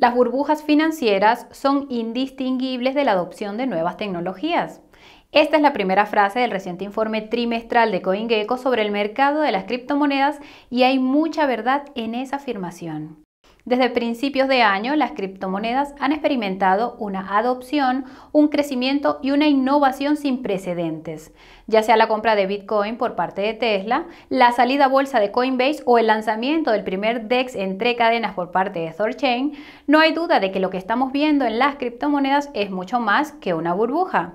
Las burbujas financieras son indistinguibles de la adopción de nuevas tecnologías. Esta es la primera frase del reciente informe trimestral de CoinGecko sobre el mercado de las criptomonedas y hay mucha verdad en esa afirmación. Desde principios de año, las criptomonedas han experimentado una adopción, un crecimiento y una innovación sin precedentes, ya sea la compra de Bitcoin por parte de Tesla, la salida a bolsa de Coinbase o el lanzamiento del primer DEX entre cadenas por parte de Thorchain, no hay duda de que lo que estamos viendo en las criptomonedas es mucho más que una burbuja.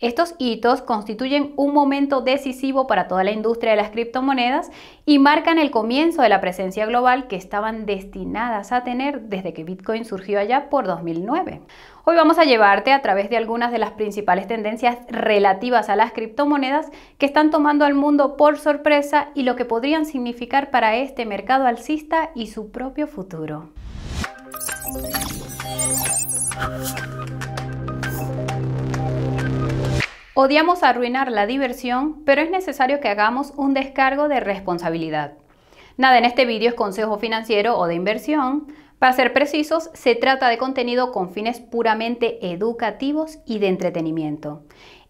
Estos hitos constituyen un momento decisivo para toda la industria de las criptomonedas y marcan el comienzo de la presencia global que estaban destinadas a tener desde que Bitcoin surgió allá por 2009. Hoy vamos a llevarte a través de algunas de las principales tendencias relativas a las criptomonedas que están tomando al mundo por sorpresa y lo que podrían significar para este mercado alcista y su propio futuro. Odiamos arruinar la diversión, pero es necesario que hagamos un descargo de responsabilidad. Nada, en este vídeo es consejo financiero o de inversión. Para ser precisos, se trata de contenido con fines puramente educativos y de entretenimiento.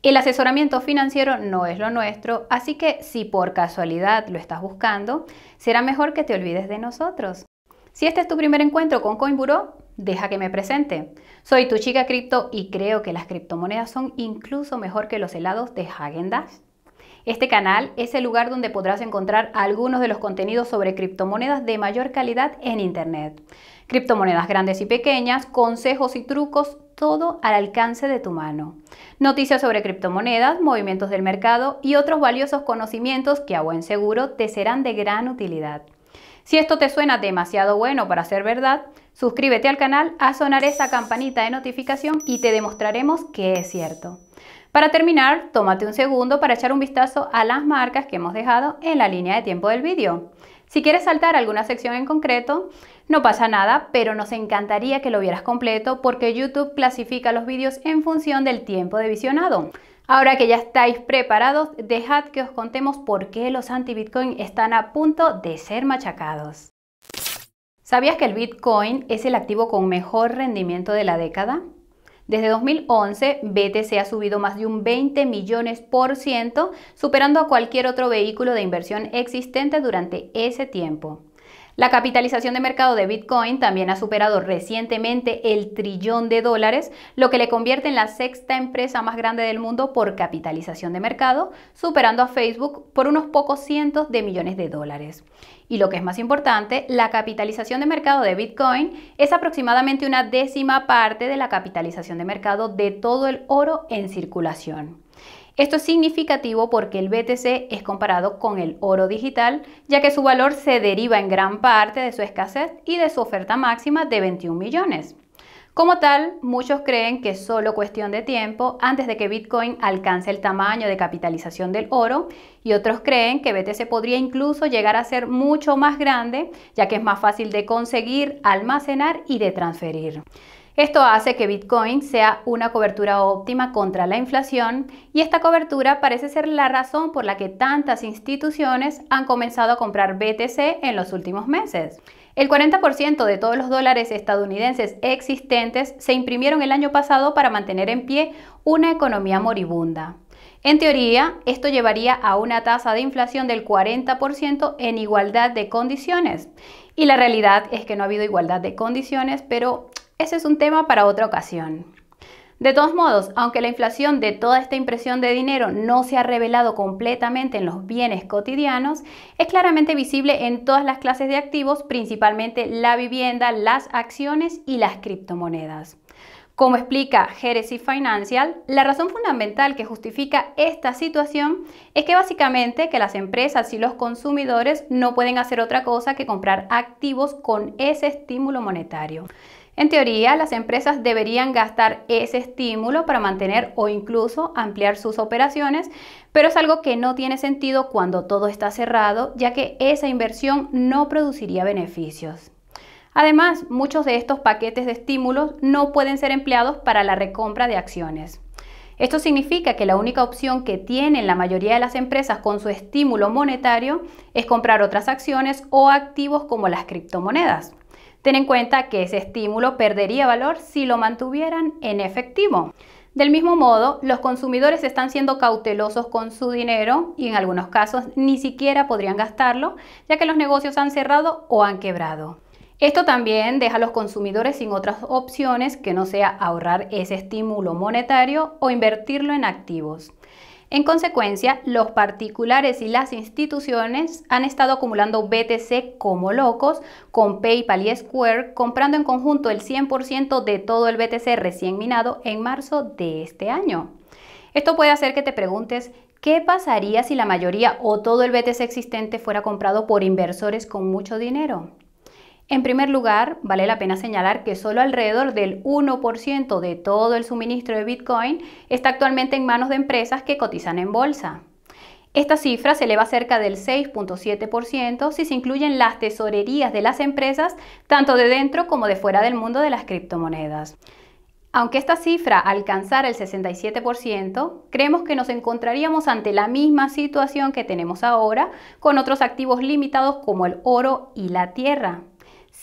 El asesoramiento financiero no es lo nuestro, así que si por casualidad lo estás buscando, será mejor que te olvides de nosotros. Si este es tu primer encuentro con CoinBuro, Deja que me presente. Soy tu chica cripto y creo que las criptomonedas son incluso mejor que los helados de Hagen Este canal es el lugar donde podrás encontrar algunos de los contenidos sobre criptomonedas de mayor calidad en Internet. Criptomonedas grandes y pequeñas, consejos y trucos, todo al alcance de tu mano. Noticias sobre criptomonedas, movimientos del mercado y otros valiosos conocimientos que a buen seguro te serán de gran utilidad. Si esto te suena demasiado bueno para ser verdad, suscríbete al canal, a sonar esa campanita de notificación y te demostraremos que es cierto. Para terminar, tómate un segundo para echar un vistazo a las marcas que hemos dejado en la línea de tiempo del vídeo. Si quieres saltar alguna sección en concreto, no pasa nada, pero nos encantaría que lo vieras completo porque YouTube clasifica los vídeos en función del tiempo de visionado. Ahora que ya estáis preparados, dejad que os contemos por qué los anti-Bitcoin están a punto de ser machacados. ¿Sabías que el Bitcoin es el activo con mejor rendimiento de la década? Desde 2011, BTC ha subido más de un 20 millones por ciento, superando a cualquier otro vehículo de inversión existente durante ese tiempo. La capitalización de mercado de Bitcoin también ha superado recientemente el trillón de dólares, lo que le convierte en la sexta empresa más grande del mundo por capitalización de mercado, superando a Facebook por unos pocos cientos de millones de dólares. Y lo que es más importante, la capitalización de mercado de Bitcoin es aproximadamente una décima parte de la capitalización de mercado de todo el oro en circulación. Esto es significativo porque el BTC es comparado con el oro digital, ya que su valor se deriva en gran parte de su escasez y de su oferta máxima de 21 millones. Como tal, muchos creen que es solo cuestión de tiempo antes de que Bitcoin alcance el tamaño de capitalización del oro y otros creen que BTC podría incluso llegar a ser mucho más grande ya que es más fácil de conseguir, almacenar y de transferir. Esto hace que Bitcoin sea una cobertura óptima contra la inflación y esta cobertura parece ser la razón por la que tantas instituciones han comenzado a comprar BTC en los últimos meses. El 40% de todos los dólares estadounidenses existentes se imprimieron el año pasado para mantener en pie una economía moribunda. En teoría, esto llevaría a una tasa de inflación del 40% en igualdad de condiciones. Y la realidad es que no ha habido igualdad de condiciones, pero ese es un tema para otra ocasión. De todos modos, aunque la inflación de toda esta impresión de dinero no se ha revelado completamente en los bienes cotidianos, es claramente visible en todas las clases de activos, principalmente la vivienda, las acciones y las criptomonedas. Como explica Heresy Financial, la razón fundamental que justifica esta situación es que básicamente que las empresas y los consumidores no pueden hacer otra cosa que comprar activos con ese estímulo monetario. En teoría, las empresas deberían gastar ese estímulo para mantener o incluso ampliar sus operaciones, pero es algo que no tiene sentido cuando todo está cerrado, ya que esa inversión no produciría beneficios. Además, muchos de estos paquetes de estímulos no pueden ser empleados para la recompra de acciones. Esto significa que la única opción que tienen la mayoría de las empresas con su estímulo monetario es comprar otras acciones o activos como las criptomonedas. Ten en cuenta que ese estímulo perdería valor si lo mantuvieran en efectivo. Del mismo modo, los consumidores están siendo cautelosos con su dinero y en algunos casos ni siquiera podrían gastarlo, ya que los negocios han cerrado o han quebrado. Esto también deja a los consumidores sin otras opciones que no sea ahorrar ese estímulo monetario o invertirlo en activos. En consecuencia, los particulares y las instituciones han estado acumulando BTC como locos con PayPal y Square, comprando en conjunto el 100% de todo el BTC recién minado en marzo de este año. Esto puede hacer que te preguntes, ¿qué pasaría si la mayoría o todo el BTC existente fuera comprado por inversores con mucho dinero? En primer lugar, vale la pena señalar que solo alrededor del 1% de todo el suministro de Bitcoin está actualmente en manos de empresas que cotizan en bolsa. Esta cifra se eleva cerca del 6.7% si se incluyen las tesorerías de las empresas, tanto de dentro como de fuera del mundo de las criptomonedas. Aunque esta cifra alcanzara el 67%, creemos que nos encontraríamos ante la misma situación que tenemos ahora con otros activos limitados como el oro y la tierra.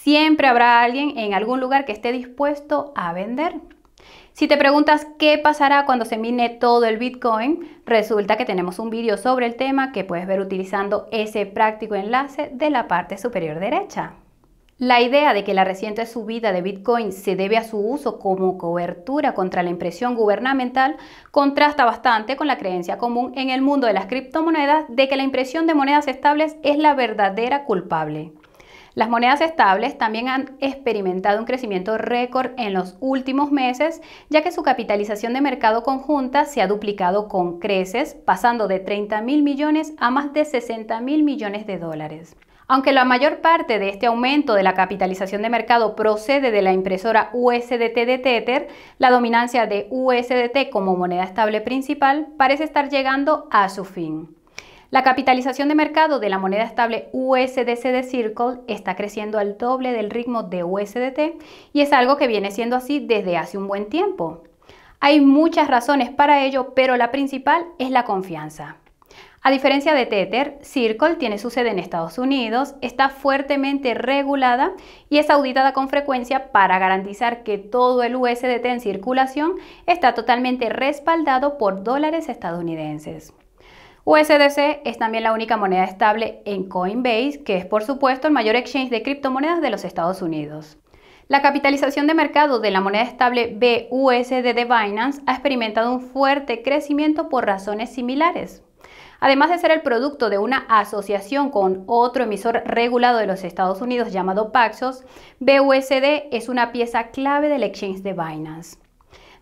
Siempre habrá alguien en algún lugar que esté dispuesto a vender. Si te preguntas qué pasará cuando se mine todo el Bitcoin, resulta que tenemos un vídeo sobre el tema que puedes ver utilizando ese práctico enlace de la parte superior derecha. La idea de que la reciente subida de Bitcoin se debe a su uso como cobertura contra la impresión gubernamental contrasta bastante con la creencia común en el mundo de las criptomonedas de que la impresión de monedas estables es la verdadera culpable. Las monedas estables también han experimentado un crecimiento récord en los últimos meses, ya que su capitalización de mercado conjunta se ha duplicado con creces, pasando de 30.000 millones a más de 60.000 millones de dólares. Aunque la mayor parte de este aumento de la capitalización de mercado procede de la impresora USDT de Tether, la dominancia de USDT como moneda estable principal parece estar llegando a su fin. La capitalización de mercado de la moneda estable USDC de Circle está creciendo al doble del ritmo de USDT y es algo que viene siendo así desde hace un buen tiempo. Hay muchas razones para ello, pero la principal es la confianza. A diferencia de Tether, Circle tiene su sede en Estados Unidos, está fuertemente regulada y es auditada con frecuencia para garantizar que todo el USDT en circulación está totalmente respaldado por dólares estadounidenses. USDC es también la única moneda estable en Coinbase, que es por supuesto el mayor exchange de criptomonedas de los Estados Unidos. La capitalización de mercado de la moneda estable BUSD de Binance ha experimentado un fuerte crecimiento por razones similares. Además de ser el producto de una asociación con otro emisor regulado de los Estados Unidos llamado Paxos, BUSD es una pieza clave del exchange de Binance.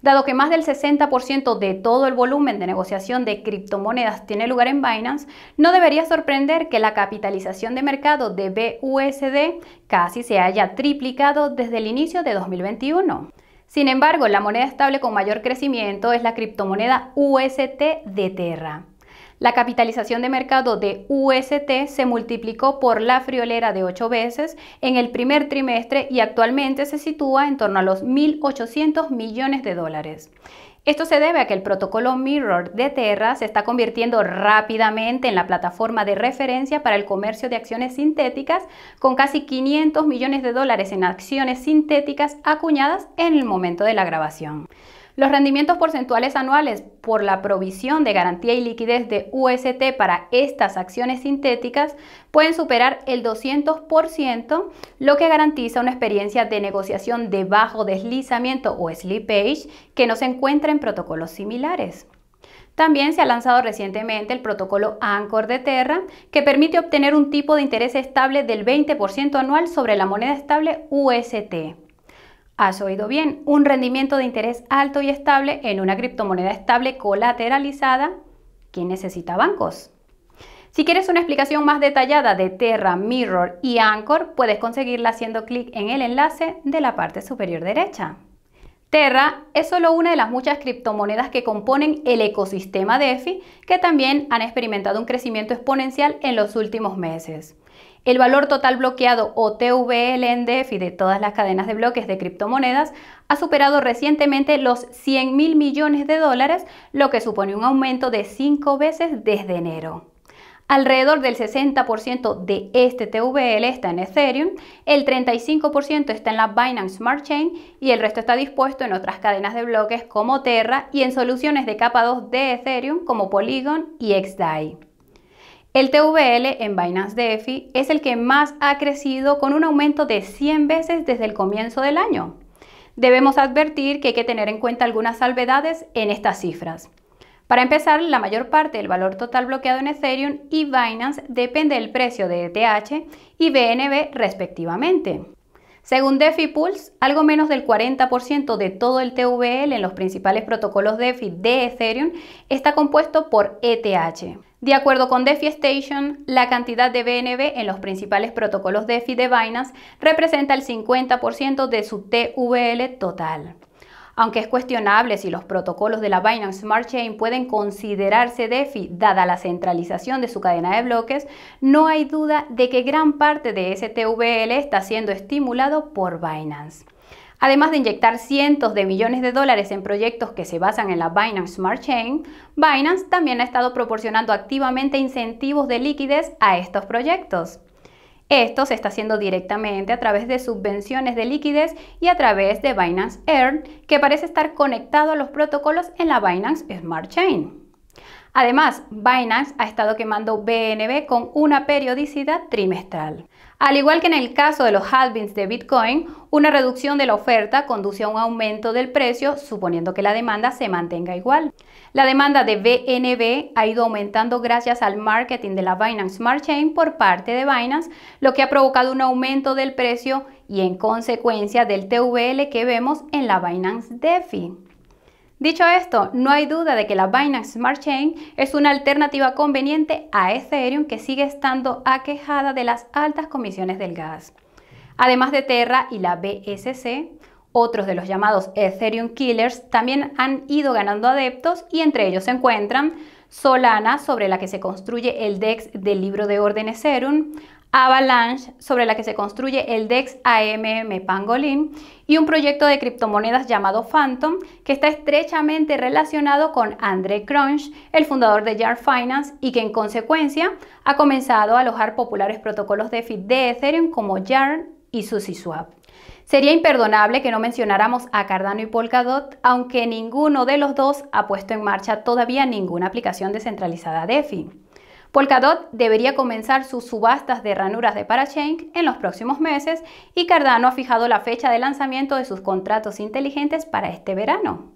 Dado que más del 60% de todo el volumen de negociación de criptomonedas tiene lugar en Binance, no debería sorprender que la capitalización de mercado de BUSD casi se haya triplicado desde el inicio de 2021. Sin embargo, la moneda estable con mayor crecimiento es la criptomoneda UST de Terra. La capitalización de mercado de UST se multiplicó por la friolera de 8 veces en el primer trimestre y actualmente se sitúa en torno a los 1.800 millones de dólares. Esto se debe a que el protocolo Mirror de Terra se está convirtiendo rápidamente en la plataforma de referencia para el comercio de acciones sintéticas, con casi 500 millones de dólares en acciones sintéticas acuñadas en el momento de la grabación. Los rendimientos porcentuales anuales por la provisión de garantía y liquidez de UST para estas acciones sintéticas pueden superar el 200%, lo que garantiza una experiencia de negociación de bajo deslizamiento o slippage que no se encuentra en protocolos similares. También se ha lanzado recientemente el protocolo Anchor de Terra, que permite obtener un tipo de interés estable del 20% anual sobre la moneda estable UST. Has oído bien, un rendimiento de interés alto y estable en una criptomoneda estable colateralizada que necesita bancos. Si quieres una explicación más detallada de Terra, Mirror y Anchor, puedes conseguirla haciendo clic en el enlace de la parte superior derecha. Terra es solo una de las muchas criptomonedas que componen el ecosistema DeFi, que también han experimentado un crecimiento exponencial en los últimos meses. El valor total bloqueado o TVL en DeFi de todas las cadenas de bloques de criptomonedas ha superado recientemente los 100.000 mil millones de dólares, lo que supone un aumento de 5 veces desde enero. Alrededor del 60% de este TVL está en Ethereum, el 35% está en la Binance Smart Chain y el resto está dispuesto en otras cadenas de bloques como Terra y en soluciones de capa 2 de Ethereum como Polygon y XDAI. El TVL en Binance DeFi es el que más ha crecido con un aumento de 100 veces desde el comienzo del año. Debemos advertir que hay que tener en cuenta algunas salvedades en estas cifras. Para empezar, la mayor parte del valor total bloqueado en Ethereum y Binance depende del precio de ETH y BNB respectivamente. Según DeFi Pulse, algo menos del 40% de todo el TVL en los principales protocolos DeFi de Ethereum está compuesto por ETH. De acuerdo con DeFi Station, la cantidad de BNB en los principales protocolos DeFi de Binance representa el 50% de su TVL total. Aunque es cuestionable si los protocolos de la Binance Smart Chain pueden considerarse DeFi dada la centralización de su cadena de bloques, no hay duda de que gran parte de ese TVL está siendo estimulado por Binance. Además de inyectar cientos de millones de dólares en proyectos que se basan en la Binance Smart Chain, Binance también ha estado proporcionando activamente incentivos de liquidez a estos proyectos. Esto se está haciendo directamente a través de subvenciones de liquidez y a través de Binance Earn, que parece estar conectado a los protocolos en la Binance Smart Chain. Además, Binance ha estado quemando BNB con una periodicidad trimestral. Al igual que en el caso de los halvings de Bitcoin, una reducción de la oferta conduce a un aumento del precio, suponiendo que la demanda se mantenga igual. La demanda de BNB ha ido aumentando gracias al marketing de la Binance Smart Chain por parte de Binance, lo que ha provocado un aumento del precio y en consecuencia del TVL que vemos en la Binance DeFi. Dicho esto, no hay duda de que la Binance Smart Chain es una alternativa conveniente a Ethereum que sigue estando aquejada de las altas comisiones del gas. Además de Terra y la BSC, otros de los llamados Ethereum Killers también han ido ganando adeptos y entre ellos se encuentran Solana, sobre la que se construye el DEX del libro de órdenes Serum, Avalanche, sobre la que se construye el DEX AMM Pangolin, y un proyecto de criptomonedas llamado Phantom, que está estrechamente relacionado con André Crunch, el fundador de Jar Finance, y que en consecuencia ha comenzado a alojar populares protocolos de DeFi de Ethereum como Yarn y SushiSwap. Sería imperdonable que no mencionáramos a Cardano y Polkadot, aunque ninguno de los dos ha puesto en marcha todavía ninguna aplicación descentralizada DeFi. Polkadot debería comenzar sus subastas de ranuras de parachain en los próximos meses y Cardano ha fijado la fecha de lanzamiento de sus contratos inteligentes para este verano.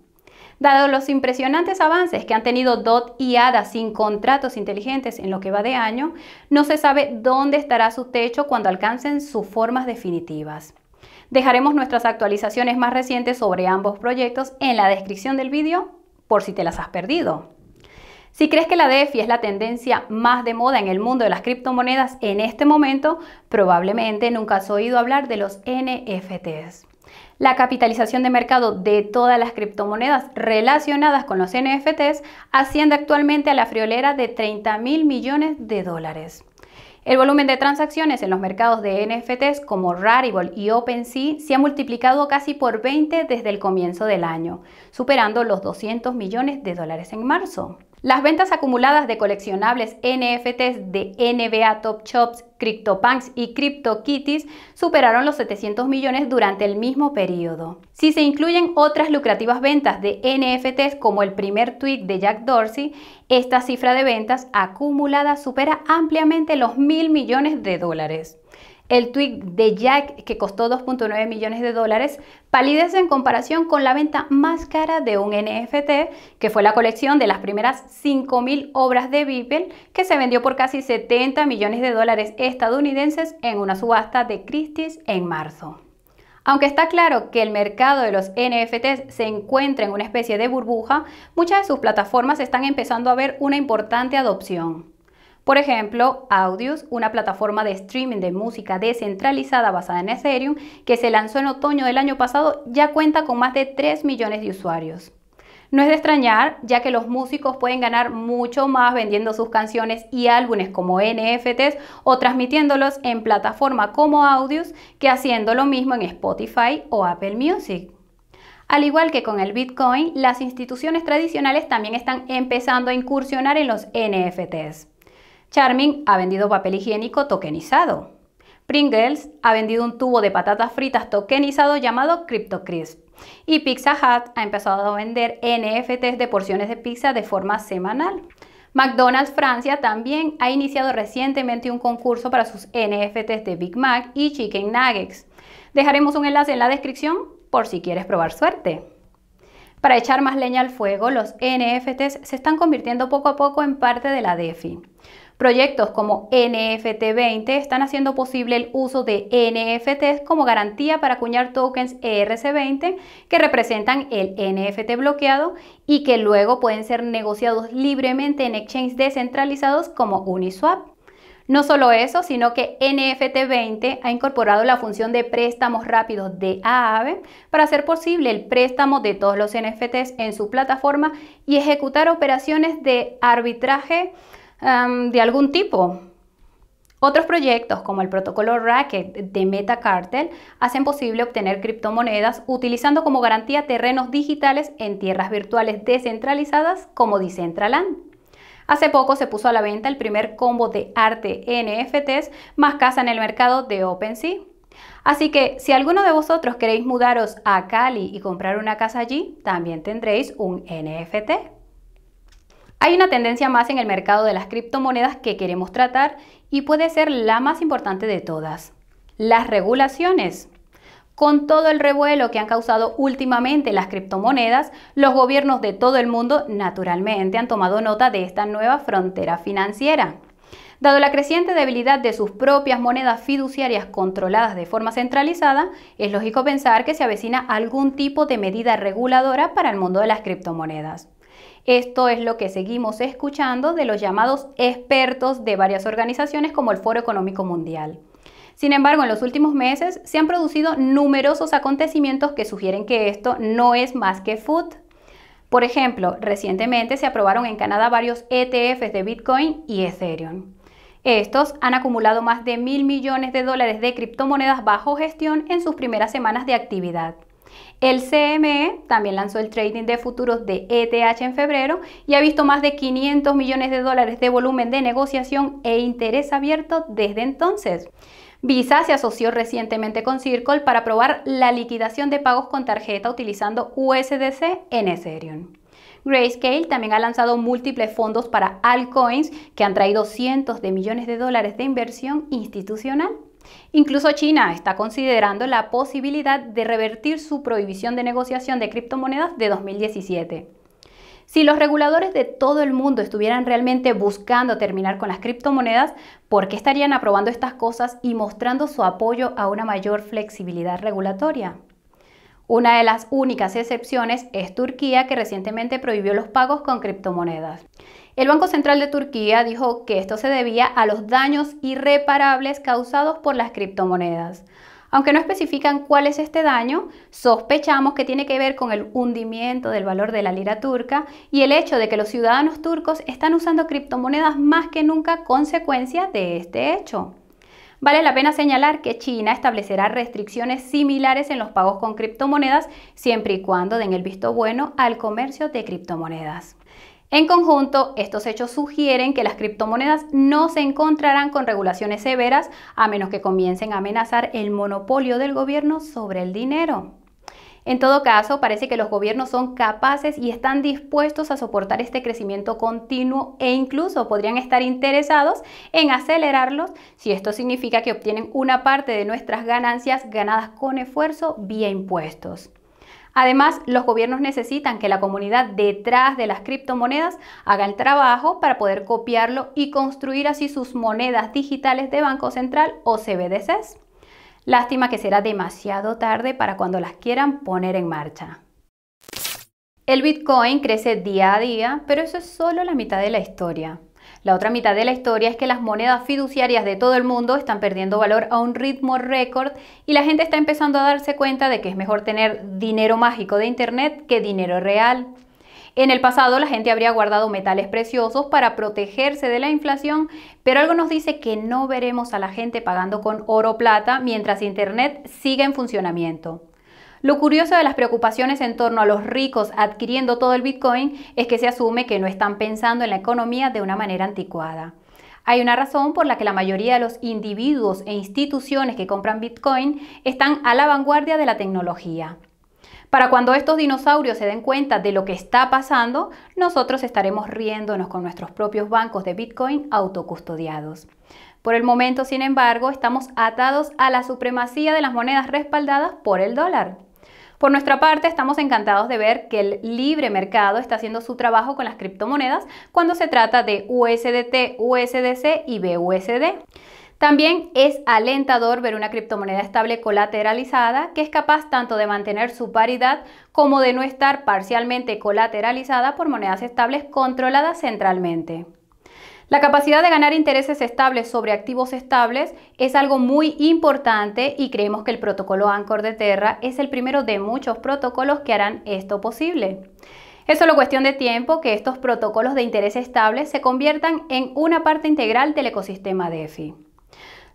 Dado los impresionantes avances que han tenido DOT y ADA sin contratos inteligentes en lo que va de año, no se sabe dónde estará su techo cuando alcancen sus formas definitivas. Dejaremos nuestras actualizaciones más recientes sobre ambos proyectos en la descripción del vídeo por si te las has perdido. Si crees que la DeFi es la tendencia más de moda en el mundo de las criptomonedas en este momento, probablemente nunca has oído hablar de los NFTs. La capitalización de mercado de todas las criptomonedas relacionadas con los NFTs asciende actualmente a la friolera de 30 mil millones de dólares. El volumen de transacciones en los mercados de NFTs como Rarible y OpenSea se ha multiplicado casi por 20 desde el comienzo del año, superando los 200 millones de dólares en marzo. Las ventas acumuladas de coleccionables NFTs de NBA Top Shops, CryptoPunks y CryptoKitties superaron los 700 millones durante el mismo periodo. Si se incluyen otras lucrativas ventas de NFTs como el primer tweet de Jack Dorsey, esta cifra de ventas acumulada supera ampliamente los mil millones de dólares. El tweet de Jack, que costó 2.9 millones de dólares, palidece en comparación con la venta más cara de un NFT, que fue la colección de las primeras 5.000 obras de Beeple, que se vendió por casi 70 millones de dólares estadounidenses en una subasta de Christie's en marzo. Aunque está claro que el mercado de los NFTs se encuentra en una especie de burbuja, muchas de sus plataformas están empezando a ver una importante adopción. Por ejemplo, Audius, una plataforma de streaming de música descentralizada basada en Ethereum, que se lanzó en otoño del año pasado, ya cuenta con más de 3 millones de usuarios. No es de extrañar, ya que los músicos pueden ganar mucho más vendiendo sus canciones y álbumes como NFTs o transmitiéndolos en plataforma como Audius que haciendo lo mismo en Spotify o Apple Music. Al igual que con el Bitcoin, las instituciones tradicionales también están empezando a incursionar en los NFTs. Charming ha vendido papel higiénico tokenizado. Pringles ha vendido un tubo de patatas fritas tokenizado llamado Cryptocrisp. Y Pizza Hut ha empezado a vender NFTs de porciones de pizza de forma semanal. McDonald's Francia también ha iniciado recientemente un concurso para sus NFTs de Big Mac y Chicken Nuggets. Dejaremos un enlace en la descripción por si quieres probar suerte. Para echar más leña al fuego, los NFTs se están convirtiendo poco a poco en parte de la DeFi. Proyectos como NFT20 están haciendo posible el uso de NFTs como garantía para acuñar tokens ERC20 que representan el NFT bloqueado y que luego pueden ser negociados libremente en exchanges descentralizados como Uniswap. No solo eso, sino que NFT20 ha incorporado la función de préstamos rápidos de Aave para hacer posible el préstamo de todos los NFTs en su plataforma y ejecutar operaciones de arbitraje de algún tipo. Otros proyectos como el protocolo Racket de MetaCartel hacen posible obtener criptomonedas utilizando como garantía terrenos digitales en tierras virtuales descentralizadas como Decentraland. Hace poco se puso a la venta el primer combo de arte NFTs más casa en el mercado de OpenSea. Así que si alguno de vosotros queréis mudaros a Cali y comprar una casa allí, también tendréis un NFT. Hay una tendencia más en el mercado de las criptomonedas que queremos tratar y puede ser la más importante de todas, las regulaciones. Con todo el revuelo que han causado últimamente las criptomonedas, los gobiernos de todo el mundo naturalmente han tomado nota de esta nueva frontera financiera. Dado la creciente debilidad de sus propias monedas fiduciarias controladas de forma centralizada, es lógico pensar que se avecina algún tipo de medida reguladora para el mundo de las criptomonedas. Esto es lo que seguimos escuchando de los llamados expertos de varias organizaciones como el Foro Económico Mundial. Sin embargo, en los últimos meses se han producido numerosos acontecimientos que sugieren que esto no es más que food. Por ejemplo, recientemente se aprobaron en Canadá varios ETFs de Bitcoin y Ethereum. Estos han acumulado más de mil millones de dólares de criptomonedas bajo gestión en sus primeras semanas de actividad. El CME también lanzó el trading de futuros de ETH en febrero y ha visto más de 500 millones de dólares de volumen de negociación e interés abierto desde entonces. Visa se asoció recientemente con Circle para probar la liquidación de pagos con tarjeta utilizando USDC en Ethereum. Grayscale también ha lanzado múltiples fondos para altcoins que han traído cientos de millones de dólares de inversión institucional. Incluso China está considerando la posibilidad de revertir su prohibición de negociación de criptomonedas de 2017. Si los reguladores de todo el mundo estuvieran realmente buscando terminar con las criptomonedas, ¿por qué estarían aprobando estas cosas y mostrando su apoyo a una mayor flexibilidad regulatoria? Una de las únicas excepciones es Turquía, que recientemente prohibió los pagos con criptomonedas. El Banco Central de Turquía dijo que esto se debía a los daños irreparables causados por las criptomonedas. Aunque no especifican cuál es este daño, sospechamos que tiene que ver con el hundimiento del valor de la lira turca y el hecho de que los ciudadanos turcos están usando criptomonedas más que nunca consecuencia de este hecho. Vale la pena señalar que China establecerá restricciones similares en los pagos con criptomonedas siempre y cuando den el visto bueno al comercio de criptomonedas. En conjunto, estos hechos sugieren que las criptomonedas no se encontrarán con regulaciones severas a menos que comiencen a amenazar el monopolio del gobierno sobre el dinero. En todo caso, parece que los gobiernos son capaces y están dispuestos a soportar este crecimiento continuo e incluso podrían estar interesados en acelerarlos si esto significa que obtienen una parte de nuestras ganancias ganadas con esfuerzo vía impuestos. Además, los gobiernos necesitan que la comunidad detrás de las criptomonedas haga el trabajo para poder copiarlo y construir así sus monedas digitales de Banco Central o CBDCs. Lástima que será demasiado tarde para cuando las quieran poner en marcha. El Bitcoin crece día a día, pero eso es solo la mitad de la historia. La otra mitad de la historia es que las monedas fiduciarias de todo el mundo están perdiendo valor a un ritmo récord y la gente está empezando a darse cuenta de que es mejor tener dinero mágico de Internet que dinero real. En el pasado la gente habría guardado metales preciosos para protegerse de la inflación, pero algo nos dice que no veremos a la gente pagando con oro o plata mientras Internet siga en funcionamiento. Lo curioso de las preocupaciones en torno a los ricos adquiriendo todo el Bitcoin es que se asume que no están pensando en la economía de una manera anticuada. Hay una razón por la que la mayoría de los individuos e instituciones que compran Bitcoin están a la vanguardia de la tecnología. Para cuando estos dinosaurios se den cuenta de lo que está pasando, nosotros estaremos riéndonos con nuestros propios bancos de Bitcoin autocustodiados. Por el momento, sin embargo, estamos atados a la supremacía de las monedas respaldadas por el dólar. Por nuestra parte, estamos encantados de ver que el libre mercado está haciendo su trabajo con las criptomonedas cuando se trata de USDT, USDC y BUSD. También es alentador ver una criptomoneda estable colateralizada que es capaz tanto de mantener su paridad como de no estar parcialmente colateralizada por monedas estables controladas centralmente. La capacidad de ganar intereses estables sobre activos estables es algo muy importante y creemos que el protocolo Anchor de Terra es el primero de muchos protocolos que harán esto posible. Es solo cuestión de tiempo que estos protocolos de interés estable se conviertan en una parte integral del ecosistema DeFi.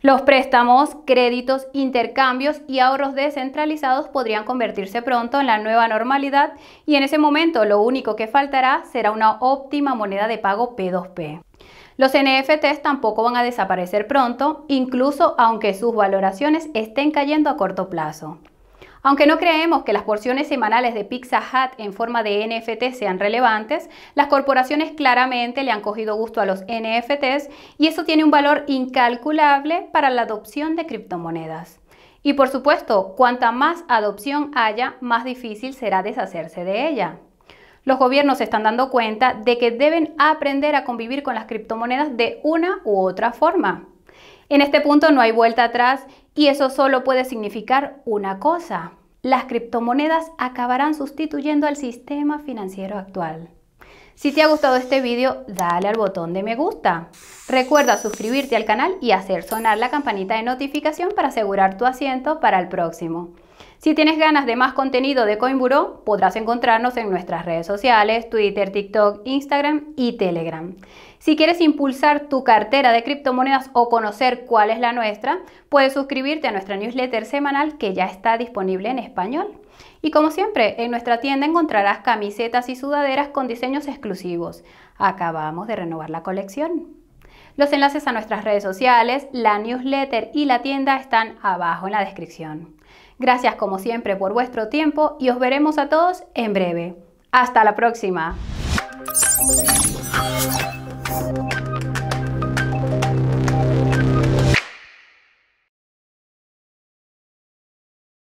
Los préstamos, créditos, intercambios y ahorros descentralizados podrían convertirse pronto en la nueva normalidad y en ese momento lo único que faltará será una óptima moneda de pago P2P. Los NFTs tampoco van a desaparecer pronto, incluso aunque sus valoraciones estén cayendo a corto plazo. Aunque no creemos que las porciones semanales de Pizza Hut en forma de NFT sean relevantes, las corporaciones claramente le han cogido gusto a los NFTs y eso tiene un valor incalculable para la adopción de criptomonedas. Y por supuesto, cuanta más adopción haya, más difícil será deshacerse de ella. Los gobiernos se están dando cuenta de que deben aprender a convivir con las criptomonedas de una u otra forma. En este punto no hay vuelta atrás y eso solo puede significar una cosa. Las criptomonedas acabarán sustituyendo al sistema financiero actual. Si te ha gustado este video, dale al botón de me gusta. Recuerda suscribirte al canal y hacer sonar la campanita de notificación para asegurar tu asiento para el próximo. Si tienes ganas de más contenido de CoinBuró, podrás encontrarnos en nuestras redes sociales, Twitter, TikTok, Instagram y Telegram. Si quieres impulsar tu cartera de criptomonedas o conocer cuál es la nuestra, puedes suscribirte a nuestra newsletter semanal que ya está disponible en español. Y como siempre, en nuestra tienda encontrarás camisetas y sudaderas con diseños exclusivos. Acabamos de renovar la colección. Los enlaces a nuestras redes sociales, la newsletter y la tienda están abajo en la descripción. Gracias como siempre por vuestro tiempo y os veremos a todos en breve. Hasta la próxima.